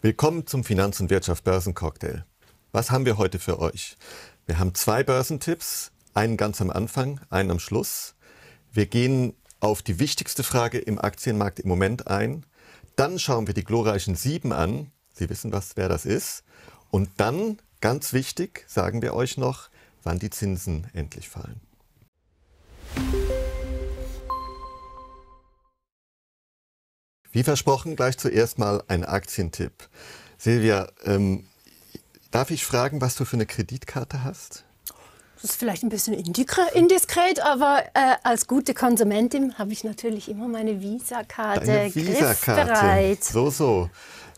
Willkommen zum Finanz- und Wirtschaft Börsencocktail. Was haben wir heute für euch? Wir haben zwei Börsentipps, einen ganz am Anfang, einen am Schluss. Wir gehen auf die wichtigste Frage im Aktienmarkt im Moment ein. Dann schauen wir die glorreichen Sieben an. Sie wissen, was, wer das ist. Und dann, ganz wichtig, sagen wir euch noch, wann die Zinsen endlich fallen. Wie versprochen, gleich zuerst mal ein Aktientipp. Silvia, ähm, darf ich fragen, was du für eine Kreditkarte hast? Das ist vielleicht ein bisschen indiskret, aber äh, als gute Konsumentin habe ich natürlich immer meine Visa-Karte Visa griffbereit. So, so.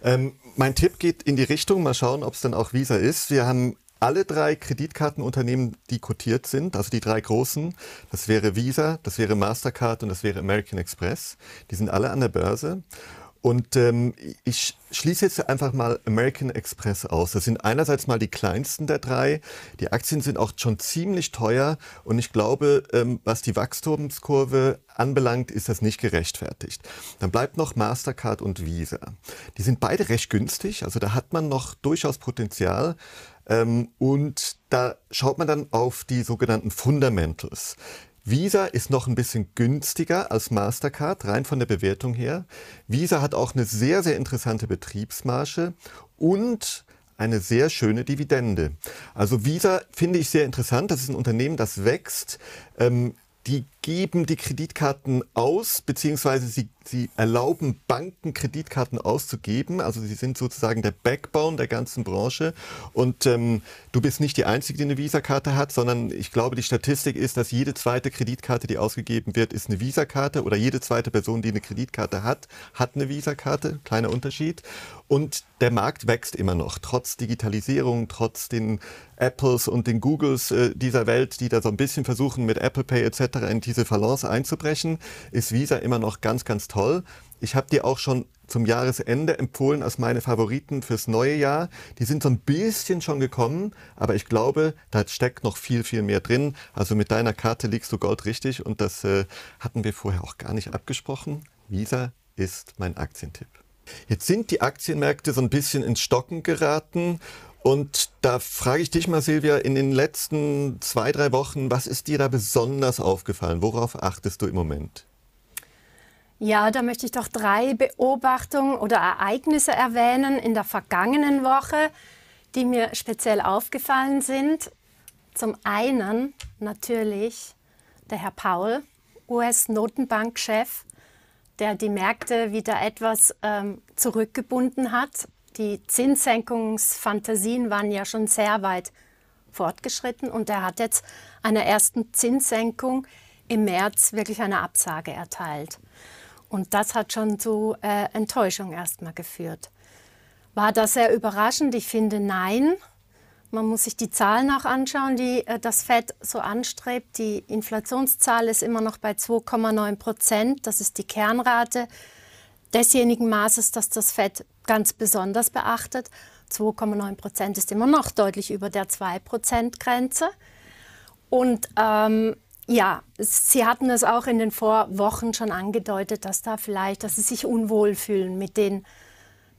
Ähm, mein Tipp geht in die Richtung, mal schauen, ob es dann auch Visa ist. Wir haben alle drei Kreditkartenunternehmen, die kotiert sind, also die drei großen, das wäre Visa, das wäre Mastercard und das wäre American Express, die sind alle an der Börse. Und ähm, ich schließe jetzt einfach mal American Express aus. Das sind einerseits mal die kleinsten der drei. Die Aktien sind auch schon ziemlich teuer und ich glaube, ähm, was die Wachstumskurve anbelangt, ist das nicht gerechtfertigt. Dann bleibt noch Mastercard und Visa. Die sind beide recht günstig, also da hat man noch durchaus Potenzial. Ähm, und da schaut man dann auf die sogenannten Fundamentals. Visa ist noch ein bisschen günstiger als Mastercard, rein von der Bewertung her. Visa hat auch eine sehr, sehr interessante Betriebsmarge und eine sehr schöne Dividende. Also Visa finde ich sehr interessant. Das ist ein Unternehmen, das wächst. Ähm, die geben die Kreditkarten aus, beziehungsweise sie, sie erlauben Banken, Kreditkarten auszugeben. Also sie sind sozusagen der Backbone der ganzen Branche. Und ähm, du bist nicht die Einzige, die eine Visa-Karte hat, sondern ich glaube, die Statistik ist, dass jede zweite Kreditkarte, die ausgegeben wird, ist eine Visa-Karte oder jede zweite Person, die eine Kreditkarte hat, hat eine Visa-Karte. Kleiner Unterschied. Und der Markt wächst immer noch, trotz Digitalisierung, trotz den Apples und den Googles äh, dieser Welt, die da so ein bisschen versuchen, mit Apple Pay etc. in diese Falance einzubrechen, ist Visa immer noch ganz, ganz toll. Ich habe die auch schon zum Jahresende empfohlen als meine Favoriten fürs neue Jahr. Die sind so ein bisschen schon gekommen, aber ich glaube, da steckt noch viel, viel mehr drin. Also mit deiner Karte liegst du Gold richtig und das äh, hatten wir vorher auch gar nicht abgesprochen. Visa ist mein Aktientipp. Jetzt sind die Aktienmärkte so ein bisschen ins Stocken geraten und da frage ich dich mal, Silvia, in den letzten zwei, drei Wochen, was ist dir da besonders aufgefallen? Worauf achtest du im Moment? Ja, da möchte ich doch drei Beobachtungen oder Ereignisse erwähnen in der vergangenen Woche, die mir speziell aufgefallen sind. Zum einen natürlich der Herr Paul, US-Notenbankchef, der die Märkte wieder etwas ähm, zurückgebunden hat die Zinssenkungsfantasien waren ja schon sehr weit fortgeschritten und er hat jetzt einer ersten Zinssenkung im März wirklich eine Absage erteilt. Und das hat schon zu äh, Enttäuschung erstmal geführt. War das sehr überraschend? Ich finde nein. Man muss sich die Zahlen auch anschauen, die äh, das FED so anstrebt. Die Inflationszahl ist immer noch bei 2,9 Prozent. Das ist die Kernrate desjenigen Maßes, dass das Fett ganz besonders beachtet. 2,9 Prozent ist immer noch deutlich über der 2-Prozent-Grenze. Und ähm, ja, Sie hatten es auch in den Vorwochen schon angedeutet, dass da vielleicht, dass Sie sich unwohl fühlen mit den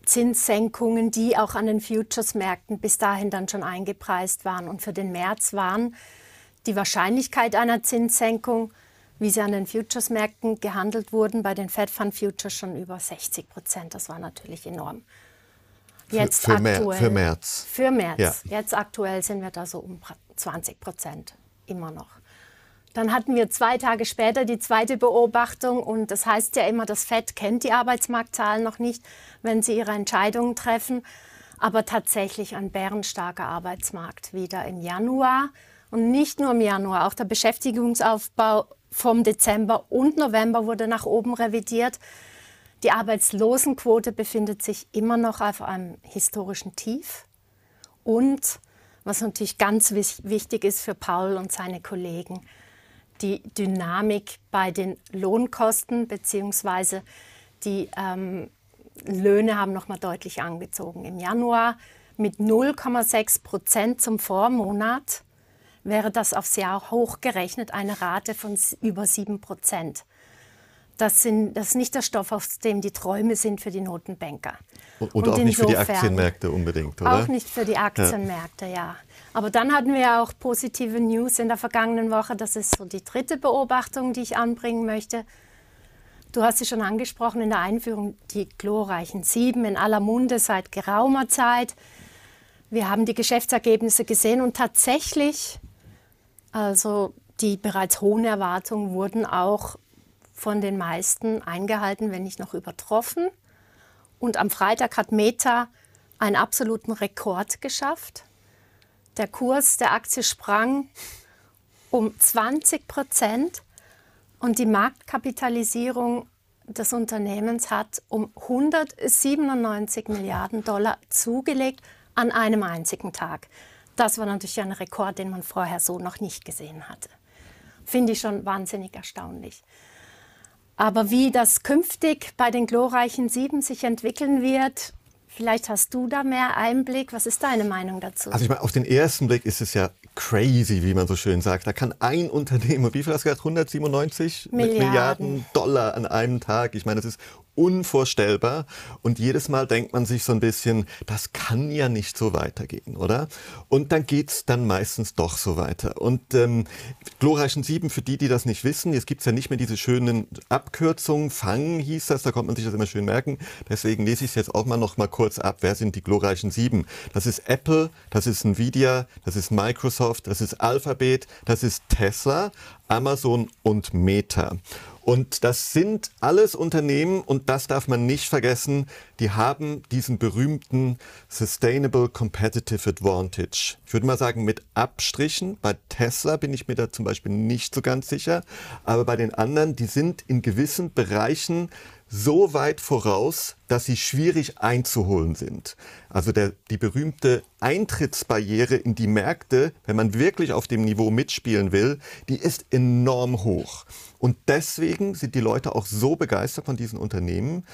Zinssenkungen, die auch an den Futures-Märkten bis dahin dann schon eingepreist waren und für den März waren. Die Wahrscheinlichkeit einer Zinssenkung wie sie an den Futures-Märkten gehandelt wurden, bei den Fed Fund Futures schon über 60 Prozent. Das war natürlich enorm. Jetzt für, für aktuell, für März. Für März. Ja. Jetzt aktuell sind wir da so um 20 Prozent immer noch. Dann hatten wir zwei Tage später die zweite Beobachtung und das heißt ja immer, das Fed kennt die Arbeitsmarktzahlen noch nicht, wenn sie ihre Entscheidungen treffen. Aber tatsächlich ein bärenstarker Arbeitsmarkt wieder im Januar und nicht nur im Januar. Auch der Beschäftigungsaufbau vom Dezember und November wurde nach oben revidiert. Die Arbeitslosenquote befindet sich immer noch auf einem historischen Tief. Und was natürlich ganz wichtig ist für Paul und seine Kollegen, die Dynamik bei den Lohnkosten bzw. die ähm, Löhne haben nochmal deutlich angezogen. Im Januar mit 0,6 Prozent zum Vormonat wäre das aufs Jahr hochgerechnet eine Rate von über 7 Prozent. Das, sind, das ist nicht der Stoff, auf dem die Träume sind für die Notenbanker. Oder und, und auch nicht für die Aktienmärkte unbedingt, oder? Auch nicht für die Aktienmärkte, ja. ja. Aber dann hatten wir ja auch positive News in der vergangenen Woche. Das ist so die dritte Beobachtung, die ich anbringen möchte. Du hast sie schon angesprochen in der Einführung, die glorreichen Sieben in aller Munde seit geraumer Zeit. Wir haben die Geschäftsergebnisse gesehen und tatsächlich also die bereits hohen Erwartungen wurden auch von den meisten eingehalten, wenn nicht noch übertroffen. Und am Freitag hat Meta einen absoluten Rekord geschafft. Der Kurs der Aktie sprang um 20 Prozent und die Marktkapitalisierung des Unternehmens hat um 197 Milliarden Dollar zugelegt an einem einzigen Tag. Das war natürlich ein Rekord, den man vorher so noch nicht gesehen hatte. Finde ich schon wahnsinnig erstaunlich. Aber wie das künftig bei den glorreichen Sieben sich entwickeln wird, vielleicht hast du da mehr Einblick. Was ist deine Meinung dazu? Also ich meine, auf den ersten Blick ist es ja crazy, wie man so schön sagt. Da kann ein Unternehmen, wie viel hast du gesagt, 197 Milliarden. Milliarden Dollar an einem Tag. Ich meine, das ist unvorstellbar. Und jedes Mal denkt man sich so ein bisschen, das kann ja nicht so weitergehen, oder? Und dann geht's dann meistens doch so weiter. Und ähm, Glorreichen Sieben, für die, die das nicht wissen, jetzt gibt's ja nicht mehr diese schönen Abkürzungen. Fangen hieß das, da kommt man sich das immer schön merken. Deswegen lese ich es jetzt auch mal noch mal kurz ab. Wer sind die Glorreichen Sieben? Das ist Apple, das ist Nvidia, das ist Microsoft, das ist Alphabet, das ist Tesla, Amazon und Meta. Und das sind alles Unternehmen, und das darf man nicht vergessen, die haben diesen berühmten Sustainable Competitive Advantage. Ich würde mal sagen, mit Abstrichen. Bei Tesla bin ich mir da zum Beispiel nicht so ganz sicher. Aber bei den anderen, die sind in gewissen Bereichen so weit voraus, dass sie schwierig einzuholen sind. Also der, die berühmte Eintrittsbarriere in die Märkte, wenn man wirklich auf dem Niveau mitspielen will, die ist enorm hoch. Und deswegen sind die Leute auch so begeistert von diesen Unternehmen.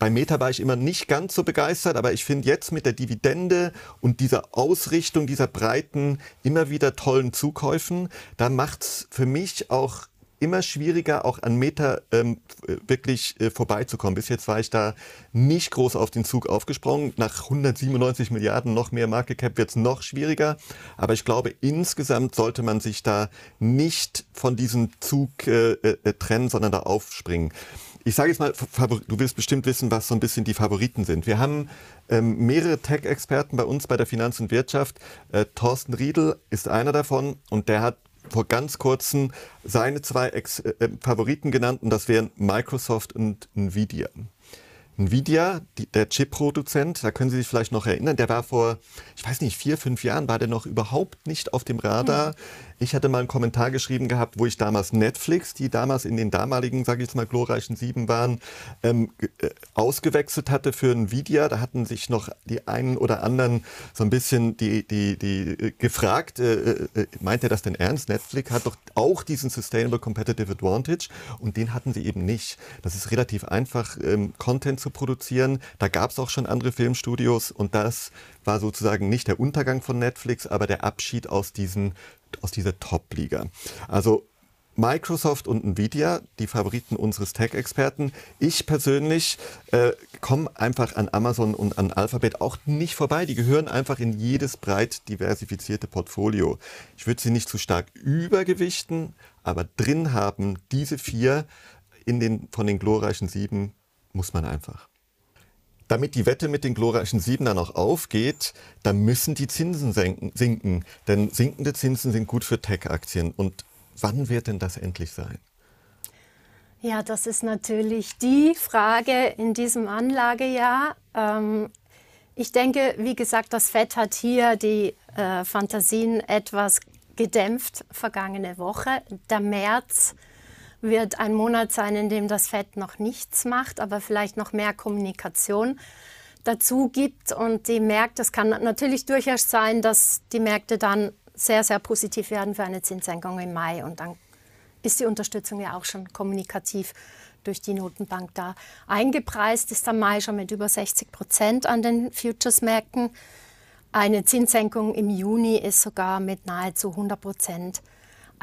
Bei Meta war ich immer nicht ganz so begeistert, aber ich finde jetzt mit der Dividende und dieser Ausrichtung dieser breiten, immer wieder tollen Zukäufen, da macht's für mich auch immer schwieriger, auch an Meta ähm, äh, wirklich äh, vorbeizukommen. Bis jetzt war ich da nicht groß auf den Zug aufgesprungen. Nach 197 Milliarden noch mehr Market Cap wird es noch schwieriger. Aber ich glaube, insgesamt sollte man sich da nicht von diesem Zug äh, äh, trennen, sondern da aufspringen. Ich sage jetzt mal, du willst bestimmt wissen, was so ein bisschen die Favoriten sind. Wir haben ähm, mehrere Tech-Experten bei uns bei der Finanz und Wirtschaft. Äh, Thorsten Riedel ist einer davon und der hat vor ganz kurzem seine zwei Ex äh, äh, Favoriten genannt und das wären Microsoft und Nvidia. Nvidia, die, der Chip-Produzent, da können Sie sich vielleicht noch erinnern, der war vor, ich weiß nicht, vier, fünf Jahren, war der noch überhaupt nicht auf dem Radar. Mhm. Ich hatte mal einen Kommentar geschrieben gehabt, wo ich damals Netflix, die damals in den damaligen, sage ich jetzt mal, glorreichen Sieben waren, ähm, äh, ausgewechselt hatte für Nvidia. Da hatten sich noch die einen oder anderen so ein bisschen die, die, die äh, gefragt, äh, äh, meint er das denn ernst? Netflix hat doch auch diesen Sustainable Competitive Advantage und den hatten sie eben nicht. Das ist relativ einfach, ähm, Content zu produzieren. Da gab es auch schon andere Filmstudios und das war sozusagen nicht der Untergang von Netflix, aber der Abschied aus, diesen, aus dieser Top-Liga. Also Microsoft und Nvidia, die Favoriten unseres Tech-Experten. Ich persönlich äh, komme einfach an Amazon und an Alphabet auch nicht vorbei. Die gehören einfach in jedes breit diversifizierte Portfolio. Ich würde sie nicht zu stark übergewichten, aber drin haben diese vier in den, von den glorreichen sieben muss man einfach damit die Wette mit den glorreichen Siebenern auch aufgeht, da müssen die Zinsen senken, sinken. Denn sinkende Zinsen sind gut für Tech-Aktien. Und wann wird denn das endlich sein? Ja, das ist natürlich die Frage in diesem Anlagejahr. Ähm, ich denke, wie gesagt, das FED hat hier die äh, Fantasien etwas gedämpft vergangene Woche. Der März wird ein Monat sein, in dem das Fett noch nichts macht, aber vielleicht noch mehr Kommunikation dazu gibt und die Märkte, es kann natürlich durchaus sein, dass die Märkte dann sehr, sehr positiv werden für eine Zinssenkung im Mai und dann ist die Unterstützung ja auch schon kommunikativ durch die Notenbank da. Eingepreist ist der Mai schon mit über 60 Prozent an den Futures-Märkten. Eine Zinssenkung im Juni ist sogar mit nahezu 100 Prozent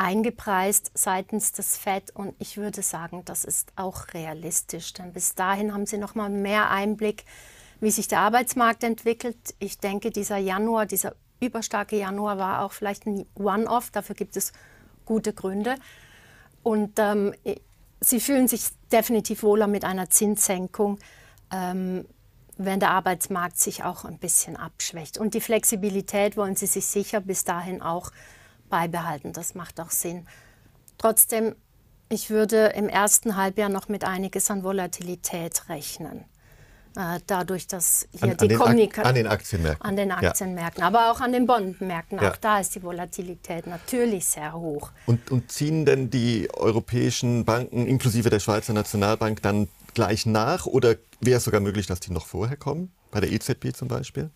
eingepreist seitens des FED und ich würde sagen, das ist auch realistisch, denn bis dahin haben Sie noch mal mehr Einblick, wie sich der Arbeitsmarkt entwickelt. Ich denke, dieser Januar, dieser überstarke Januar war auch vielleicht ein One-Off, dafür gibt es gute Gründe. Und ähm, Sie fühlen sich definitiv wohler mit einer Zinssenkung. Ähm, wenn der Arbeitsmarkt sich auch ein bisschen abschwächt. Und die Flexibilität wollen Sie sich sicher bis dahin auch beibehalten. Das macht auch Sinn. Trotzdem, ich würde im ersten Halbjahr noch mit einiges an Volatilität rechnen. Äh, dadurch, dass hier an, die Kommunikation. An den Aktienmärkten. An den Aktienmärkten, ja. aber auch an den Bondenmärkten. Ja. Auch da ist die Volatilität natürlich sehr hoch. Und, und ziehen denn die europäischen Banken inklusive der Schweizer Nationalbank dann gleich nach oder wäre es sogar möglich, dass die noch vorher kommen? Bei der EZB zum Beispiel?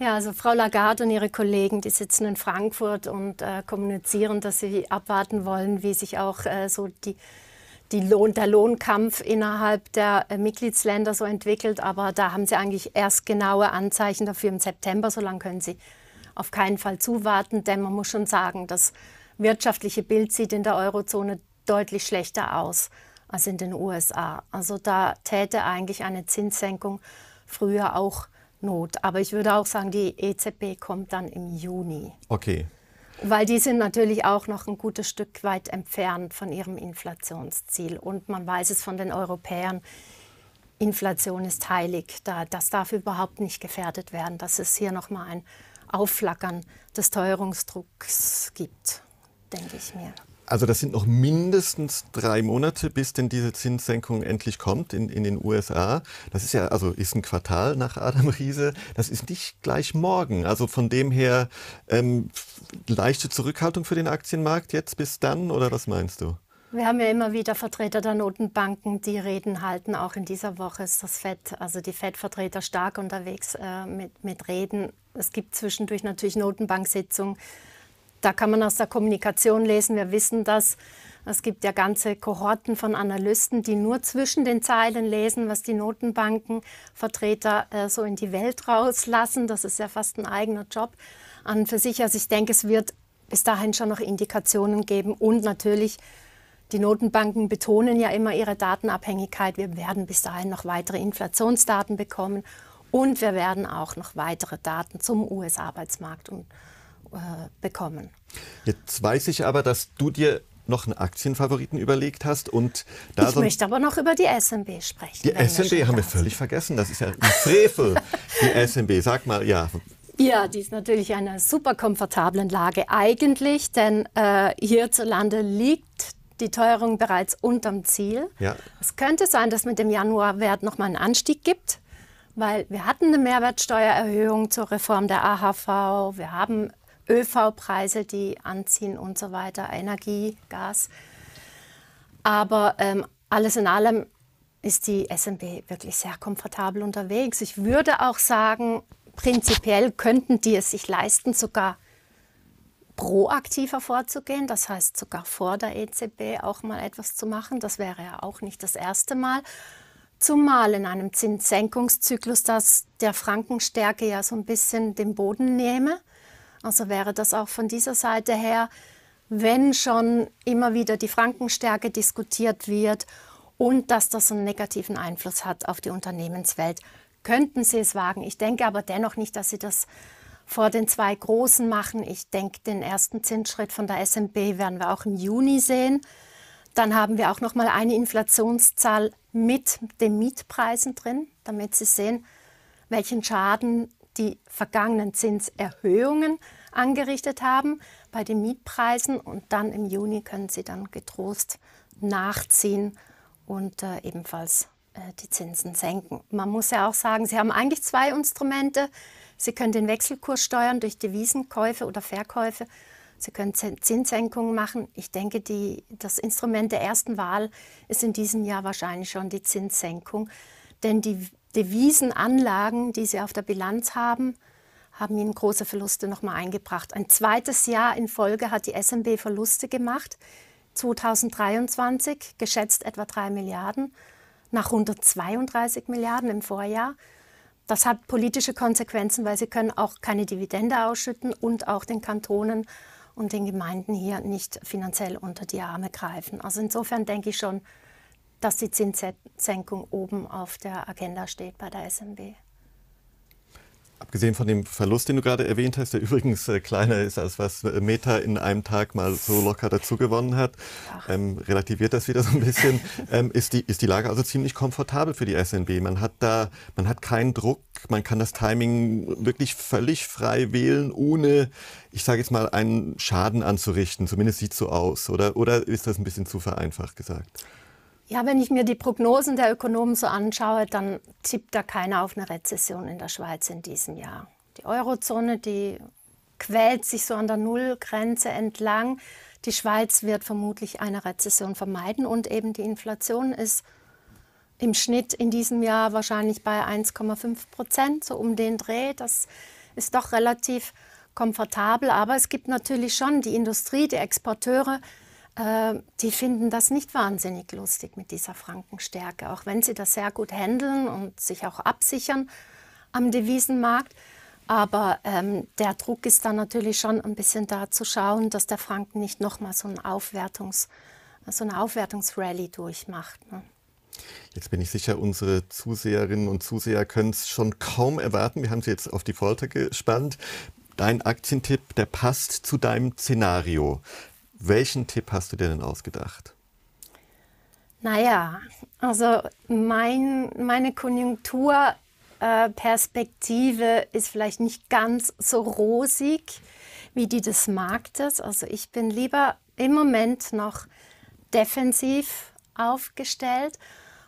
Ja, also Frau Lagarde und ihre Kollegen, die sitzen in Frankfurt und äh, kommunizieren, dass sie abwarten wollen, wie sich auch äh, so die, die Lohn, der Lohnkampf innerhalb der äh, Mitgliedsländer so entwickelt. Aber da haben sie eigentlich erst genaue Anzeichen dafür im September. So lange können sie auf keinen Fall zuwarten, denn man muss schon sagen, das wirtschaftliche Bild sieht in der Eurozone deutlich schlechter aus als in den USA. Also da täte eigentlich eine Zinssenkung früher auch Not. Aber ich würde auch sagen, die EZB kommt dann im Juni. Okay. Weil die sind natürlich auch noch ein gutes Stück weit entfernt von ihrem Inflationsziel. Und man weiß es von den Europäern, Inflation ist heilig. Da, das darf überhaupt nicht gefährdet werden, dass es hier nochmal ein Aufflackern des Teuerungsdrucks gibt, denke ich mir. Also das sind noch mindestens drei Monate, bis denn diese Zinssenkung endlich kommt in, in den USA. Das ist ja, also ist ein Quartal nach Adam Riese. Das ist nicht gleich morgen. Also von dem her ähm, leichte Zurückhaltung für den Aktienmarkt jetzt bis dann oder was meinst du? Wir haben ja immer wieder Vertreter der Notenbanken, die Reden halten. Auch in dieser Woche ist das FED, also die FED-Vertreter stark unterwegs äh, mit, mit Reden. Es gibt zwischendurch natürlich Notenbanksitzungen da kann man aus der Kommunikation lesen, wir wissen das. Es gibt ja ganze Kohorten von Analysten, die nur zwischen den Zeilen lesen, was die Notenbankenvertreter äh, so in die Welt rauslassen. Das ist ja fast ein eigener Job an für sich. Also ich denke, es wird bis dahin schon noch Indikationen geben und natürlich die Notenbanken betonen ja immer ihre Datenabhängigkeit. Wir werden bis dahin noch weitere Inflationsdaten bekommen und wir werden auch noch weitere Daten zum US-Arbeitsmarkt und äh, bekommen. Jetzt weiß ich aber, dass du dir noch einen Aktienfavoriten überlegt hast und da Ich möchte aber noch über die SMB sprechen. Die SMB wir haben wir völlig vergessen, das ist ja ein Frevel, die SMB. Sag mal, ja, ja, die ist natürlich in einer super komfortablen Lage eigentlich, denn äh, hierzulande liegt die Teuerung bereits unterm Ziel. Ja. Es könnte sein, dass mit dem Januarwert nochmal einen Anstieg gibt, weil wir hatten eine Mehrwertsteuererhöhung zur Reform der AHV, wir haben ÖV-Preise, die anziehen und so weiter, Energie, Gas. Aber ähm, alles in allem ist die SMB wirklich sehr komfortabel unterwegs. Ich würde auch sagen, prinzipiell könnten die es sich leisten, sogar proaktiver vorzugehen, das heißt sogar vor der EZB auch mal etwas zu machen. Das wäre ja auch nicht das erste Mal. Zumal in einem Zinssenkungszyklus, das der Frankenstärke ja so ein bisschen den Boden nehme. Also wäre das auch von dieser Seite her, wenn schon immer wieder die Frankenstärke diskutiert wird und dass das einen negativen Einfluss hat auf die Unternehmenswelt, könnten Sie es wagen. Ich denke aber dennoch nicht, dass Sie das vor den zwei Großen machen. Ich denke, den ersten Zinsschritt von der S&P werden wir auch im Juni sehen. Dann haben wir auch noch mal eine Inflationszahl mit den Mietpreisen drin, damit Sie sehen, welchen Schaden die vergangenen Zinserhöhungen angerichtet haben bei den Mietpreisen. Und dann im Juni können sie dann getrost nachziehen und äh, ebenfalls äh, die Zinsen senken. Man muss ja auch sagen, sie haben eigentlich zwei Instrumente. Sie können den Wechselkurs steuern durch Devisenkäufe oder Verkäufe. Sie können Zinssenkungen machen. Ich denke, die, das Instrument der ersten Wahl ist in diesem Jahr wahrscheinlich schon die Zinssenkung. Denn die Devisenanlagen, die sie auf der Bilanz haben, haben ihnen große Verluste nochmal eingebracht. Ein zweites Jahr in Folge hat die SMB Verluste gemacht. 2023 geschätzt etwa 3 Milliarden nach 132 Milliarden im Vorjahr. Das hat politische Konsequenzen, weil sie können auch keine Dividende ausschütten und auch den Kantonen und den Gemeinden hier nicht finanziell unter die Arme greifen. Also insofern denke ich schon, dass die Zinssenkung oben auf der Agenda steht bei der SMB. Abgesehen von dem Verlust, den du gerade erwähnt hast, der übrigens äh, kleiner ist, als was äh, Meta in einem Tag mal so locker dazu gewonnen hat, ähm, relativiert das wieder so ein bisschen, ähm, ist, die, ist die Lage also ziemlich komfortabel für die SNB. Man hat da, man hat keinen Druck, man kann das Timing wirklich völlig frei wählen, ohne, ich sage jetzt mal, einen Schaden anzurichten. Zumindest sieht so aus, oder? Oder ist das ein bisschen zu vereinfacht gesagt? Ja, wenn ich mir die Prognosen der Ökonomen so anschaue, dann tippt da keiner auf eine Rezession in der Schweiz in diesem Jahr. Die Eurozone, die quält sich so an der Nullgrenze entlang. Die Schweiz wird vermutlich eine Rezession vermeiden und eben die Inflation ist im Schnitt in diesem Jahr wahrscheinlich bei 1,5 Prozent, so um den Dreh. Das ist doch relativ komfortabel, aber es gibt natürlich schon die Industrie, die Exporteure, äh, die finden das nicht wahnsinnig lustig mit dieser Frankenstärke, auch wenn sie das sehr gut handeln und sich auch absichern am Devisenmarkt. Aber ähm, der Druck ist dann natürlich schon ein bisschen da zu schauen, dass der Franken nicht nochmal so, Aufwertungs-, so eine Aufwertungsrallye durchmacht. Ne? Jetzt bin ich sicher, unsere Zuseherinnen und Zuseher können es schon kaum erwarten. Wir haben sie jetzt auf die Folter gespannt. Dein Aktientipp, der passt zu deinem Szenario. Welchen Tipp hast du dir denn ausgedacht? Naja, also mein, meine Konjunkturperspektive ist vielleicht nicht ganz so rosig wie die des Marktes. Also ich bin lieber im Moment noch defensiv aufgestellt.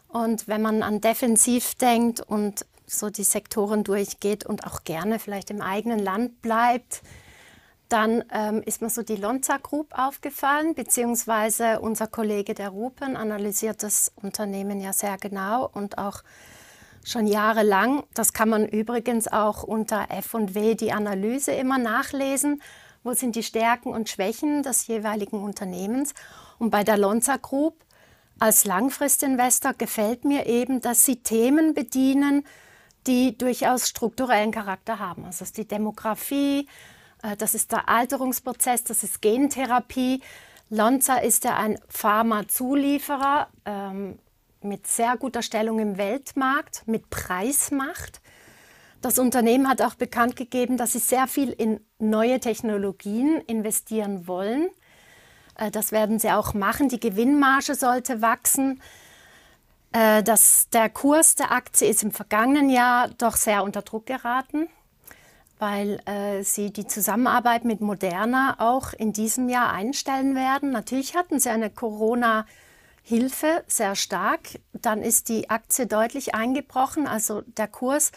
Und wenn man an defensiv denkt und so die Sektoren durchgeht und auch gerne vielleicht im eigenen Land bleibt, dann ähm, ist mir so die Lonza Group aufgefallen, beziehungsweise unser Kollege der Rupen analysiert das Unternehmen ja sehr genau und auch schon jahrelang. Das kann man übrigens auch unter F&W die Analyse immer nachlesen. Wo sind die Stärken und Schwächen des jeweiligen Unternehmens? Und bei der Lonza Group als Langfristinvestor gefällt mir eben, dass sie Themen bedienen, die durchaus strukturellen Charakter haben. Also ist die Demografie, äh, das ist der Alterungsprozess, das ist Gentherapie. Lonza ist ja ein Pharmazulieferer ähm, mit sehr guter Stellung im Weltmarkt, mit Preismacht. Das Unternehmen hat auch bekannt gegeben, dass sie sehr viel in neue Technologien investieren wollen. Äh, das werden sie auch machen. Die Gewinnmarge sollte wachsen. Äh, das, der Kurs der Aktie ist im vergangenen Jahr doch sehr unter Druck geraten weil äh, sie die Zusammenarbeit mit Moderna auch in diesem Jahr einstellen werden. Natürlich hatten sie eine Corona- Hilfe sehr stark, dann ist die Aktie deutlich eingebrochen. Also der Kurs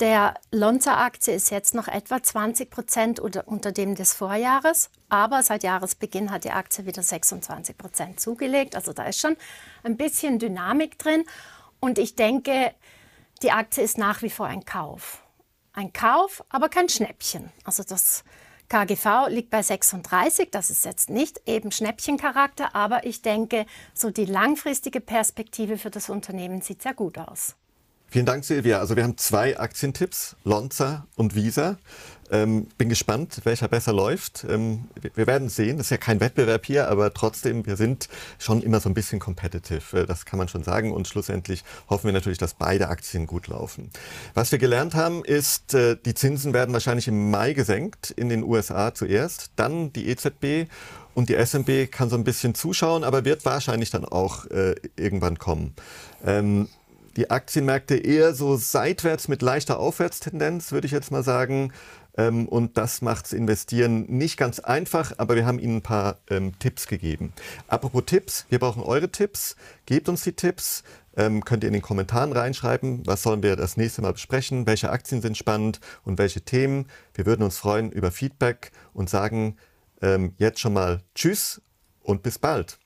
der Lonza-Aktie ist jetzt noch etwa 20 Prozent unter, unter dem des Vorjahres, aber seit Jahresbeginn hat die Aktie wieder 26 Prozent zugelegt. Also da ist schon ein bisschen Dynamik drin und ich denke, die Aktie ist nach wie vor ein Kauf ein Kauf, aber kein Schnäppchen. Also das KGV liegt bei 36, das ist jetzt nicht eben Schnäppchencharakter, aber ich denke, so die langfristige Perspektive für das Unternehmen sieht sehr gut aus. Vielen Dank, Silvia. Also wir haben zwei Aktientipps, Lonza und Visa. Ähm, bin gespannt, welcher besser läuft. Ähm, wir werden sehen. Das ist ja kein Wettbewerb hier, aber trotzdem, wir sind schon immer so ein bisschen competitive. Äh, das kann man schon sagen. Und schlussendlich hoffen wir natürlich, dass beide Aktien gut laufen. Was wir gelernt haben, ist, äh, die Zinsen werden wahrscheinlich im Mai gesenkt, in den USA zuerst, dann die EZB und die SMB kann so ein bisschen zuschauen, aber wird wahrscheinlich dann auch äh, irgendwann kommen. Ähm, die Aktienmärkte eher so seitwärts mit leichter Aufwärtstendenz, würde ich jetzt mal sagen. Ähm, und das macht Investieren nicht ganz einfach, aber wir haben Ihnen ein paar ähm, Tipps gegeben. Apropos Tipps, wir brauchen eure Tipps. Gebt uns die Tipps. Ähm, könnt ihr in den Kommentaren reinschreiben, was sollen wir das nächste Mal besprechen, welche Aktien sind spannend und welche Themen. Wir würden uns freuen über Feedback und sagen ähm, jetzt schon mal Tschüss und bis bald.